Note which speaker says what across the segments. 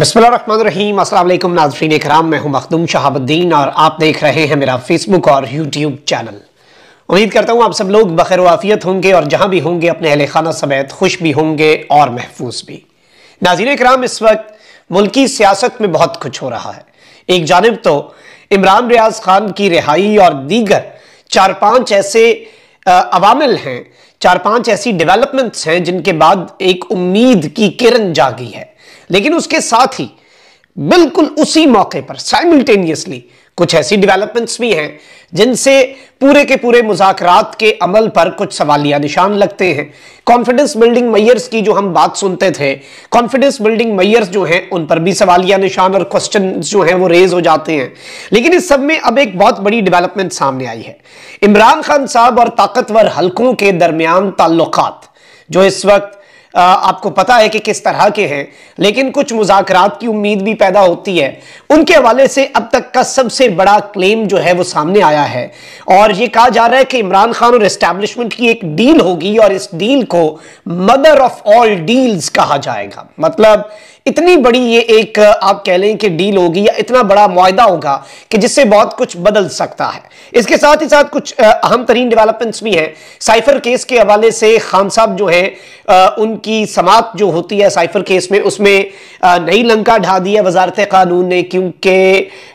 Speaker 1: बसमीम असल नाजरीन कराम मैं हूँ मखदूम शहाबुद्दीन और आप देख रहे हैं मेरा फेसबुक और यूट्यूब चैनल उम्मीद करता हूँ आप सब लोग बखर वाफियत होंगे और जहाँ भी होंगे अपने अहल खाना समेत खुश भी होंगे और महफूज भी नाजीन कराम इस वक्त मुल्की सियासत में बहुत कुछ हो रहा है एक जानब तो इमरान रियाज खान की रिहाई और दीगर चार पाँच ऐसे अवामिल हैं चार पांच ऐसी डेवलपमेंट्स हैं जिनके बाद एक उम्मीद की किरण जागी है लेकिन उसके साथ ही बिल्कुल उसी मौके पर साइमल्टेनियसली कुछ ऐसी डेवलपमेंट्स भी हैं जिनसे पूरे के पूरे मुजाकरात के अमल पर कुछ सवालिया निशान लगते हैं कॉन्फिडेंस बिल्डिंग मैयर्स की जो हम बात सुनते थे कॉन्फिडेंस बिल्डिंग मैयर्स जो हैं उन पर भी सवालिया निशान और क्वेश्चन जो हैं वो रेज हो जाते हैं लेकिन इस सब में अब एक बहुत बड़ी डेवलपमेंट सामने आई है इमरान खान साहब और ताकतवर हल्कों के दरमियान ताल्लुक जो इस वक्त आपको पता है कि किस तरह के हैं लेकिन कुछ मुजाकर की उम्मीद भी पैदा होती है उनके हवाले से अब तक का सबसे बड़ा क्लेम जो है वो सामने आया है और ये कहा जा रहा है कि इमरान खान और एस्टैब्लिशमेंट की एक डील होगी और इस डील को मदर ऑफ ऑल डील्स कहा जाएगा मतलब इतनी बड़ी ये एक आप कह लें कि डील होगी या इतना बड़ा मुआदा होगा कि जिससे बहुत कुछ बदल सकता है इसके साथ ही साथ कुछ अहम तरीन डेवलपमेंट्स भी हैं साइफर केस के हवाले से खान साहब जो हैं उनकी समाप्त जो होती है साइफर केस में उसमें नई लंका ढा दी है वजारत कानून ने क्योंकि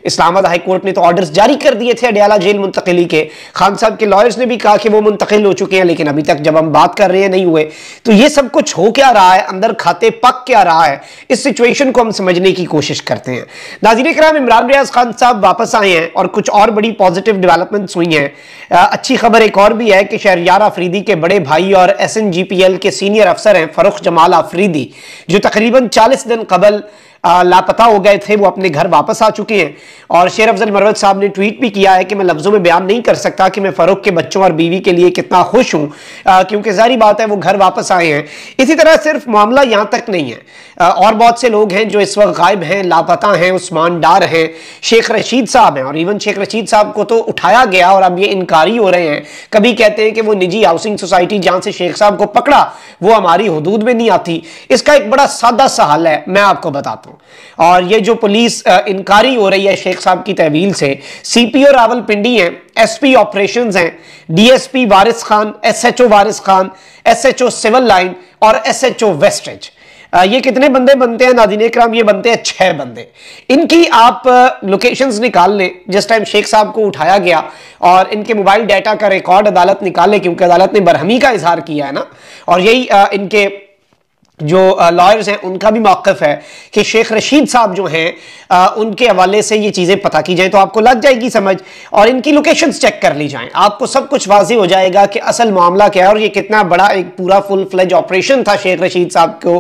Speaker 1: इस्लामाबाद हाईकोर्ट ने तो ऑर्डर जारी कर दिए थे अडियाला जेल मुंतकली के खान साहब के लॉयर्स ने भी कहा कि वो मुंतकिल हो चुके हैं लेकिन अभी तक जब हम बात कर रहे हैं नहीं हुए तो ये सब कुछ हो क्या रहा है अंदर खाते पक क्या रहा है इस सिचुएशन को हम समझने की कोशिश करते हैं नाजीर कराम इमरान रियाज खान साहब वापस आए हैं और कुछ और बड़ी पॉजिटिव डेवलपमेंट्स हुई हैं अच्छी खबर एक और भी है कि शहरियार आफरीदी के बड़े भाई और एस के सीनियर अफसर हैं फरुख जमाल आफरीदी जो तकरीबन चालीस दिन कबल लापता हो गए थे वो अपने घर वापस आ चुके हैं और शेर अफजल मरवत साहब ने ट्वीट भी किया है कि मैं लफ्ज़ों में बयान नहीं कर सकता कि मैं फ़रूख के बच्चों और बीवी के लिए कितना खुश हूँ क्योंकि जारी बात है वो घर वापस आए हैं इसी तरह सिर्फ मामला यहाँ तक नहीं है और बहुत से लोग हैं जो इस वक्त गायब हैं लापता हैं उस्मान डार हैं शेख रशीद साहब हैं और इवन शेख रशीद साहब को तो उठाया गया और अब ये इनकारी हो रहे हैं कभी कहते हैं कि वो निजी हाउसिंग सोसाइटी जहाँ से शेख साहब को पकड़ा वो हमारी हदूद में नहीं आती इसका एक बड़ा सादा सा हल है मैं आपको बताता हूँ हूं और ये जो पुलिस इनकारी हो रही है शेख साहब की तहवील से सीपीओ पी ओ रावलपिंडी हैं एस पी हैं DSP Waris Khan SHO Waris Khan SHO civil line और एसएचओ वेस्टेज ये कितने बंदे बनते हैं नादिन कराम ये बनते हैं छह बंदे इनकी आप लोकेशंस निकाल लें जिस टाइम शेख साहब को उठाया गया और इनके मोबाइल डाटा का रिकॉर्ड अदालत निकाले क्योंकि अदालत ने बरहमी का इजहार किया है ना और यही इनके जो लॉयर्स हैं उनका भी मौकफ है कि शेख रशीद साहब जो हैं उनके हवाले से ये चीज़ें पता की जाएँ तो आपको लग जाएगी समझ और इनकी लोकेशंस चेक कर ली जाएँ आपको सब कुछ वाजी हो जाएगा कि असल मामला क्या है और ये कितना बड़ा एक पूरा फुल फ्लेज ऑपरेशन था शेख रशीद साहब को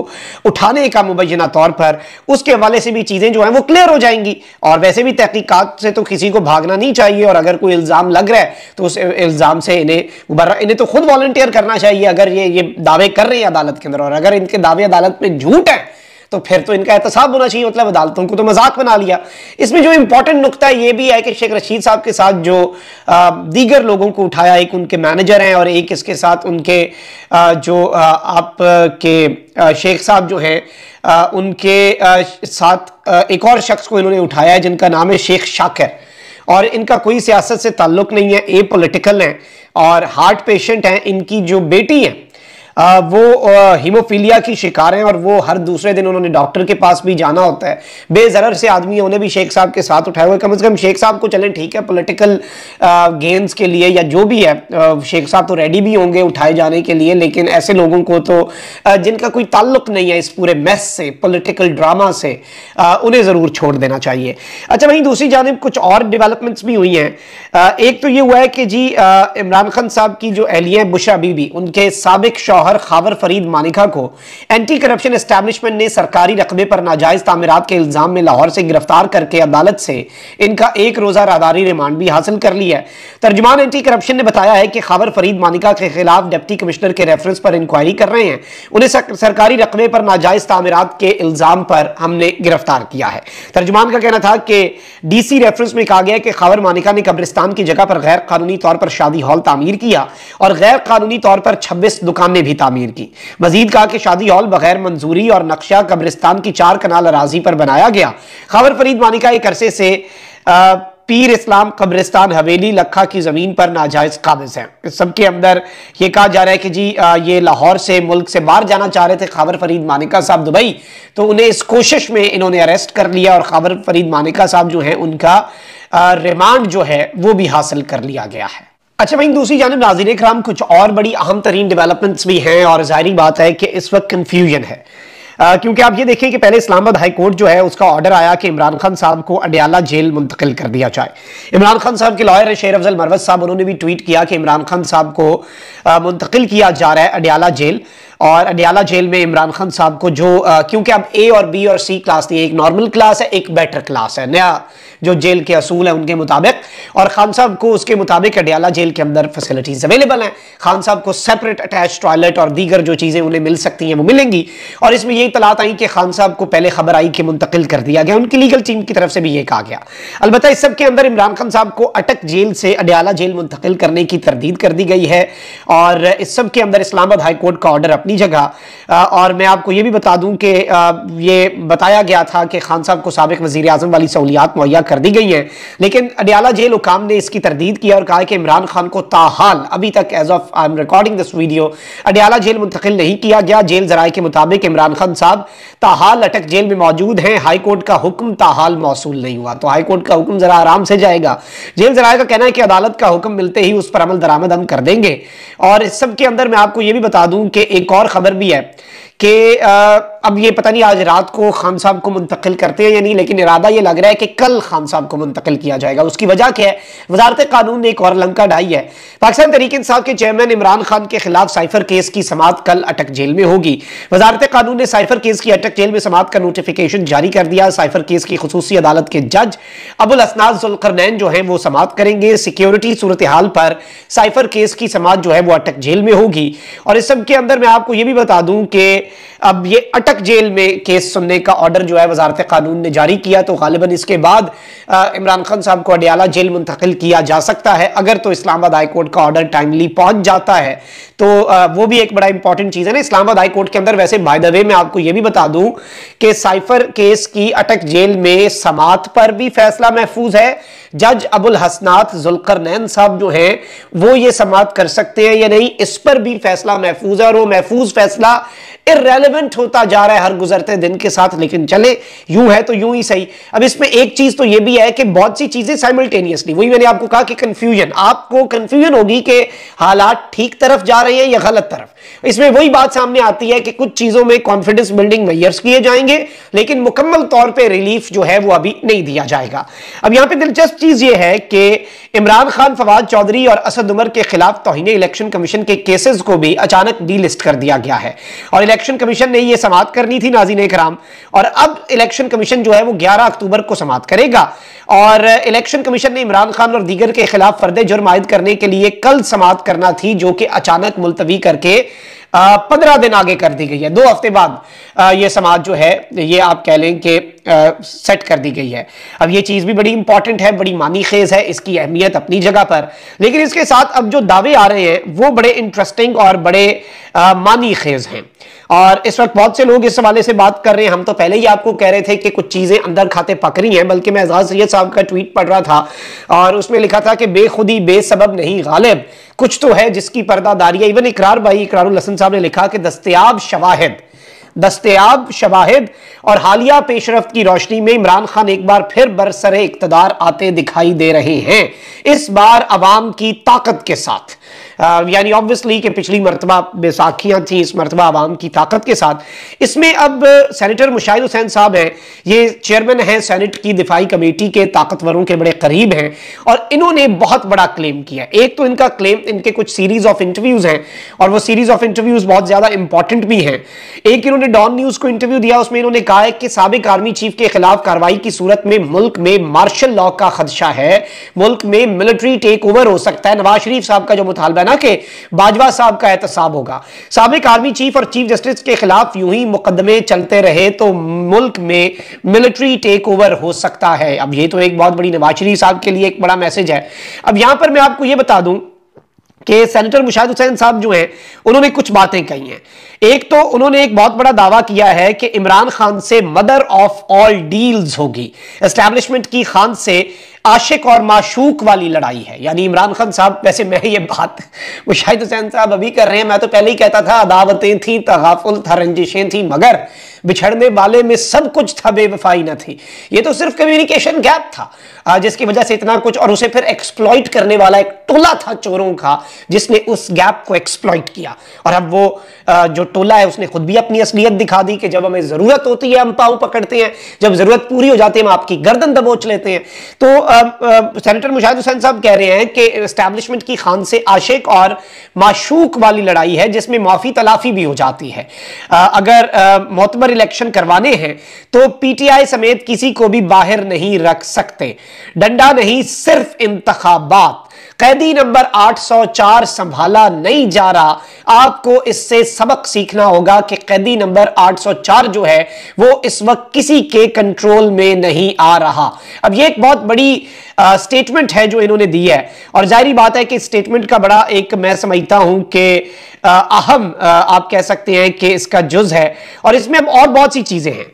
Speaker 1: उठाने का मुबैना तौर पर उसके हवाले से भी चीज़ें जो हैं वो क्लियर हो जाएंगी और वैसे भी तहकीक़ात से तो किसी को भागना नहीं चाहिए और अगर कोई इल्ज़ाम लग रहा है तो उस इल्ज़ाम से इन्हें इन्हें तो खुद वॉल्टियर करना चाहिए अगर ये ये दावे कर रहे हैं अदालत के अंदर और अगर इनके दावे अदालत में झूठ है तो फिर तो इनका एहतसाब होना चाहिए मतलब अदालतों को तो मजाक बना लिया इसमें जो इंपॉर्टेंट नुकता है ये भी है कि शेख रशीद साहब के साथ जो दीगर लोगों को उठाया एक उनके मैनेजर हैं और एक इसके साथ उनके जो आप के शेख साहब जो हैं उनके साथ एक और शख्स को इन्होंने उठाया है जिनका नाम है शेख शाकर और इनका कोई सियासत से ताल्लुक नहीं है ए पोलिटिकल हैं और हार्ट पेशेंट हैं इनकी जो बेटी है आ, वो हीमोफीलिया की शिकार हैं और वो हर दूसरे दिन उन्होंने डॉक्टर के पास भी जाना होता है बेजर से आदमी उन्हें भी शेख साहब के साथ उठाए हुए कम अज़ कम शेख साहब को चलें ठीक है पोलिटिकल गेंस के लिए या जो भी है आ, शेख साहब तो रेडी भी होंगे उठाए जाने के लिए लेकिन ऐसे लोगों को तो जिनका कोई ताल्लुक नहीं है इस पूरे मैस से पोलिटिकल ड्रामा से उन्हें ज़रूर छोड़ देना चाहिए अच्छा वहीं दूसरी जानब कुछ और डिवेलपमेंट्स भी हुई हैं एक तो ये हुआ है कि जी इमरान खान साहब की जो एहलियाँ बुशा बीबी उनके सबक शौक शौहर खाबर फरीद मानिका को एंटी करप्शन एस्टेब्लिशमेंट ने सरकारी रकबे पर नाजायज तामीरत के इल्ज़ाम में लाहौर से गिरफ्तार करके अदालत से इनका एक रोज़ा रादारी रिमांड भी हासिल कर लिया है तर्जमान एंटी करप्शन ने बताया है कि खाबर फरीद मानिका के खिलाफ डिप्टी कमिश्नर के रेफरेंस पर इंक्वायरी कर रहे हैं उन्हें सरकारी रकबे पर नाजायज तामीरत के इल्ज़ाम पर हमने गिरफ्तार किया है तर्जमान का कहना था कि डीसी रेफरेंस में कहा गया कि खाबर मानिका ने कब्रिस्तान की जगह पर गैर कानूनी तौर पर शादी हॉल तामीर किया और गैर कानूनी तौर पर छब्बीस दुकानें भी भी तमीर की मजीद कहा कि शादी हॉल बगैर मंजूरी और नक्शा कब्रिस्तान की चार कनाल अराजी पर बनाया गया खबर फरीद मानिका एक अरसे से आ, पीर इस्लाम कब्रिस्तान हवेली लखा की ज़मीन पर नाजायज़ काबिज है सबके अंदर यह कहा जा रहा है कि जी ये लाहौर से मुल्क से बाहर जाना चाह रहे थे खाबर फरीद मानिका साहब दुबई तो उन्हें इस कोशिश में इन्होंने अरेस्ट कर लिया और खाबर फरीद मानिका साहब जो है उनका रिमांड जो है वो भी हासिल कर लिया गया है अच्छा भाई दूसरी जानब नाजीन कराम कुछ और बड़ी अहम तरीन डेवलपमेंट्स भी हैं और जाहरी बात है कि इस वक्त कन्फ्यूजन है आ, क्योंकि आप ये देखें कि पहले इस्लामाबाद हाई कोर्ट जो है उसका ऑर्डर आया कि इमरान खान साहब को अडयाला जेल मुंतकिल कर दिया जाए इमरान खान साहब के लॉयर शेर अफजल मरवत साहब उन्होंने भी ट्वीट किया कि इमरान खान साहब को मुंतकिल किया जा रहा है अडयाला जेल और अडियाला जेल में इमरान खान साहब को जो क्योंकि अब ए और बी और सी क्लास थी एक नॉर्मल क्लास है एक बेटर क्लास है नया जो जेल के असूल है उनके मुताबिक और खान साहब को उसके मुताबिक अडियाला जेल के अंदर फैसिलिटीज़ अवेलेबल हैं खान साहब को सेपरेट अटैच टॉयलेट और दीगर जो चीज़ें उन्हें मिल सकती हैं वो मिलेंगी और इसमें यही तलात आई कि खान साहब को पहले खबर आई कि मुंतकिल कर दिया गया उनकी लीगल टीम की तरफ से भी ये कहा गया अलबत् इस सब के अंदर इमरान खान साहब को अटक जेल से अडियाला जेल मुंतकिल करने की तरदीद कर दी गई है और इस सब के अंदर इस्लामाबाद हाईकोर्ट का ऑर्डर अपनी अपनी जगह और मैं आपको ये भी बता दूं कि ये बताया गया था कि खान साहब को सबक वजी अजम वाली सहूलियात मुहैया कर दी गई हैं लेकिन अडियाला जेल हुकाम ने इसकी तरदीद की और कहा कि इमरान खान को ताहाल अभी तक as of I am recording this video Adiala jail मुंतकिल नहीं किया गया जेल जराए के मुताबिक इमरान खान साहब ताहाल अटक जेल में मौजूद हैं हाईकोर्ट का हुक्म ताहाल मौसू नहीं हुआ तो हाईकोर्ट का हुक्म जरा आराम से जाएगा जेल जराए का कहना है कि अदालत का हुक्म मिलते ही उस पर अमल दरामद हम कर देंगे और इस सब के अंदर मैं आपको यह भी बता दूं कि एक और और ख़बर भी है कि अब ये पता नहीं आज रात को खान साहब को मुंतकिल करते हैं या नहीं लेकिन इरादा ये लग रहा है कि कल खान साहब को मुंतकिल किया जाएगा उसकी वजह क्या है वजारत कानून ने एक और लंका ढाई है पाकिस्तान तहरीक इंसाफ के चेयरमैन इमरान खान के खिलाफ साइफर केस की समात कल अटक जेल में होगी वजारत कानून ने साइफर केस की अटक जेल में समात का नोटिफिकेशन जारी कर दिया साइफर केस की खसूसी अदालत के जज अबुल असनाज असनाजुलकरनैन जो है वो समात करेंगे सिक्योरिटी सूरत हाल पर साइफर केस की समात जो है वो अटक जेल में होगी और इस सब के अंदर मैं आप आपको यह भी बता दूं कि अब ये अटक जेल में केस सुनने का ऑर्डर जो है वजारत कानून ने जारी किया तो गालिबा इसके बाद इमरान खान साहब को अडियाला जेल मुंतकिल किया जा सकता है अगर तो इस्लामाबाद हाईकोर्ट का ऑर्डर टाइमली पहुंच जाता है तो आ, वो भी एक बड़ा इंपॉर्टेंट चीज़ है ना इस्लामाबाद हाईकोर्ट के अंदर वैसे बाय द वे मैं आपको यह भी बता दूं कि साइफर केस की अटक जेल में समात पर भी फैसला महफूज है जज अबुल हसनात जुलकर नैन साहब जो है वो ये समात कर सकते हैं या नहीं इस पर भी फैसला महफूज है और वो महफूज महफूज फैसला इरेलीवेंट होता जा रहा है हर गुजरते दिन के साथ लेकिन चले यूं है तो यूं ही सही अब इसमें एक चीज तो यह भी है कि बहुत सी चीजें साइमल्टेनियसली वही मैंने आपको कहा कि कंफ्यूजन आपको कंफ्यूजन होगी कि हालात ठीक तरफ जा रहे हैं या गलत तरफ इसमें वही बात सामने आती है कि कुछ चीजों में कॉन्फिडेंस बिल्डिंग मैयर्स किए जाएंगे लेकिन मुकम्मल तौर पर रिलीफ जो है वो अभी नहीं दिया जाएगा अब यहां पर दिलचस्प चीज यह है कि इमरान खान फवाद चौधरी और असद उमर के खिलाफ तोहनी इलेक्शन कमीशन के केसेस को भी अचानक डीलिस्ट कर दिया गया है और इलेक्शन कमीशन ने यह समाप्त करनी थी नाजीन कराम और अब इलेक्शन कमीशन जो है वो ग्यारह अक्टूबर को समाप्त करेगा और इलेक्शन कमीशन ने इमरान खान और दीगर के खिलाफ फर्द जुर्म आयद करने के लिए कल समाप्त करना थी जो कि अचानक मुलतवी करके पंद्रह दिन आगे कर दी गई है दो हफ्ते बाद ये समाज जो है ये आप कह लें कि सेट कर दी गई है अब ये चीज़ भी बड़ी इंपॉर्टेंट है बड़ी मानी खेज है इसकी अहमियत अपनी जगह पर लेकिन इसके साथ अब जो दावे आ रहे हैं वो बड़े इंटरेस्टिंग और बड़े आ, मानी खेज हैं और इस वक्त बहुत से लोग इस हवाले से बात कर रहे हैं हम तो पहले ही आपको कह रहे थे कि कुछ चीज़ें अंदर खाते पक रही हैं बल्कि मैं एजाज सैद साहब का ट्वीट पढ़ रहा था और उसमें लिखा था कि बेखुदी बेसबब नहीं गालिब कुछ तो है जिसकी पर्दादारी है इवन इकरार भाई इकरार हसन साहब ने लिखा कि दस्तियाब शवाहिद दस्तियाब शवाहिद और हालिया पेशरफ की रोशनी में इमरान खान एक बार फिर बरसर इकतदार आते दिखाई दे रहे हैं इस बार आवाम की ताकत के साथ यानी ऑब्वियसली कि पिछली मरतबा बेसाखियाँ थी इस मरतबा आवाम की ताकत के साथ इसमें अब सैनिटर मुशाहिद हुसैन साहब हैं ये चेयरमैन हैं सैनिट की दिफाई कमेटी के ताकतवरों के बड़े करीब हैं और इन्होंने बहुत बड़ा क्लेम किया एक तो इनका क्लेम इनके कुछ सीरीज ऑफ इंटरव्यूज हैं और वो सीरीज ऑफ इंटरव्यूज बहुत ज्यादा इंपॉर्टेंट भी हैं एक इन्होंने डॉन न्यूज को इंटरव्यू दिया उसमें इन्होंने कहा है कि सबक आर्मी चीफ के खिलाफ कार्रवाई की सूरत में मुल्क में मार्शल लॉ का खदशा है मुल्क में मिलिट्री टेक ओवर हो सकता है नवाज शरीफ साहब का जो मुतालबा ना कि बाजवा साहब का एहतसाब होगा सबक आर्मी चीफ और चीफ जस्टिस के खिलाफ यूं ही मुकदमे चलते रहे तो मुल्क में मिलिट्री टेक ओवर हो सकता है अब ये तो एक बहुत बड़ी नवाज शरीफ साहब के लिए एक बड़ा मैसेज है अब यहां पर मैं आपको यह बता दूं कि सेनेटर मुशाद हुसैन साहब जो हैं उन्होंने कुछ बातें कही हैं एक तो उन्होंने एक बहुत बड़ा दावा किया है कि इमरान खान से मदर ऑफ ऑल डील्स होगी एस्टैब्लिशमेंट की खान से आशिक और माशूक वाली लड़ाई है यानी इमरान खान साहब वैसे मैं ये बात वो शाहिद हुसैन साहब अभी कर रहे हैं मैं तो पहले ही कहता था अदावतें थी तगाफुल था रंजिशें थी मगर बिछड़ने वाले में सब कुछ था बेवफाई न थी ये तो सिर्फ कम्युनिकेशन गैप था जिसकी वजह से इतना कुछ और उसे फिर एक्सप्लॉइट करने वाला एक टोला था चोरों का जिसने उस गैप को एक्सप्लॉइट किया और अब वो जो टोला है उसने खुद भी अपनी असलियत दिखा दी कि जब हमें ज़रूरत होती है हम पाऊ पकड़ते हैं जब ज़रूरत पूरी हो जाती है हम आपकी गर्दन दबोच लेते हैं तो सेनेटर मुशाहिद हुसैन साहब कह रहे हैं कि इस्टेब्लिशमेंट की खान से आशिक और माशूक वाली लड़ाई है जिसमें माफी तलाफी भी हो जाती है आ, अगर मोतबर इलेक्शन करवाने हैं तो पीटीआई समेत किसी को भी बाहर नहीं रख सकते डंडा नहीं सिर्फ इंतबात कैदी नंबर 804 संभाला नहीं जा रहा आपको इससे सबक सीखना होगा कि कैदी नंबर 804 जो है वो इस वक्त किसी के कंट्रोल में नहीं आ रहा अब ये एक बहुत बड़ी स्टेटमेंट है जो इन्होंने दी है और जाहिर बात है कि स्टेटमेंट का बड़ा एक मैं समझता हूं कि अहम आप कह सकते हैं कि इसका जुज है और इसमें अब और बहुत सी चीजें हैं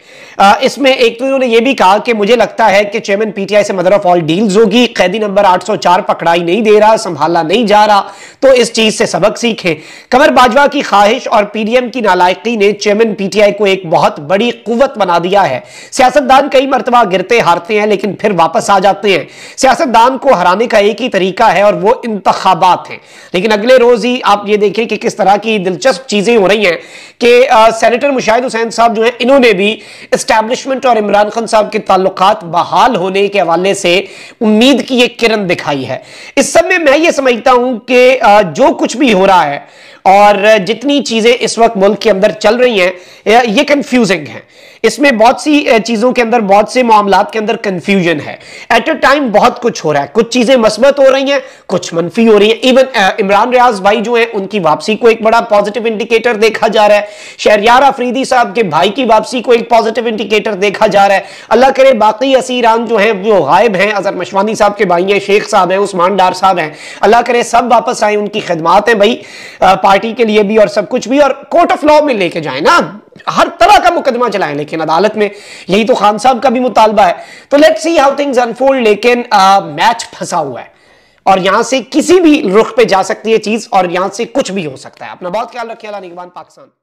Speaker 1: आ, इसमें एक तो इन्होंने यह भी कहा कि मुझे लगता है कि चेयरमैन पीटीआई से मदर ऑफ ऑल डील्स होगी कैदी नंबर 804 पकड़ाई नहीं दे रहा संभाला नहीं जा रहा तो इस चीज से सबक सीखें कमर बाजवा की ख्वाहिश और पीडीएम की नालायकी ने चेयरमैन पीटीआई को एक बहुत बड़ी कुवत बना दिया है सियासतदान कई मरतबा गिरते हारते हैं लेकिन फिर वापस आ जाते हैं सियासतदान को हराने का एक ही तरीका है और वो इंतबात हैं लेकिन अगले रोज ही आप ये देखें कि किस तरह की दिलचस्प चीजें हो रही हैं कि सेनेटर मुशाहिद हुसैन साहब जो है इन्होंने भी इस्टेब्लिशमेंट और इमरान खान साहब के ताल्लुक बहाल होने के हवाले से उम्मीद की एक किरण दिखाई है इस सब में मैं ये समझता हूं कि जो कुछ भी हो रहा है और जितनी चीज़ें इस वक्त मुल्क के अंदर चल रही हैं ये कंफ्यूजिंग है इसमें बहुत सी चीज़ों के अंदर बहुत से मामला के अंदर कंफ्यूजन है एट अ टाइम बहुत कुछ हो रहा है कुछ चीज़ें मसबत हो रही हैं कुछ मनफी हो रही है इवन इमरान रियाज भाई जो है उनकी वापसी को एक बड़ा पॉजिटिव इंडिकेटर देखा जा रहा है शहरियार अफरीदी साहब के भाई की वापसी को एक पॉजिटिव इंडिकेटर देखा जा रहा है अल्लाह करे बाकी असीरान जो है वो गायब हैं अजहर मशवानी साहब के भाई हैं शेख साहब हैं उस्मान डार साहब हैं अल्लाह करे सब वापस आए उनकी खदमात हैं भाई पार्टी के लिए भी और सब कुछ भी और कोर्ट ऑफ लॉ में लेके जाए ना हर तरह का मुकदमा चलाए लेकिन अदालत में यही तो खान साहब का भी मुतालबा है तो let see how things unfold लेकिन मैच फंसा हुआ है और यहां से किसी भी रुख पे जा सकती है चीज और यहां से कुछ भी हो सकता है अपना बहुत ख्याल रखिए अला पाकिस्तान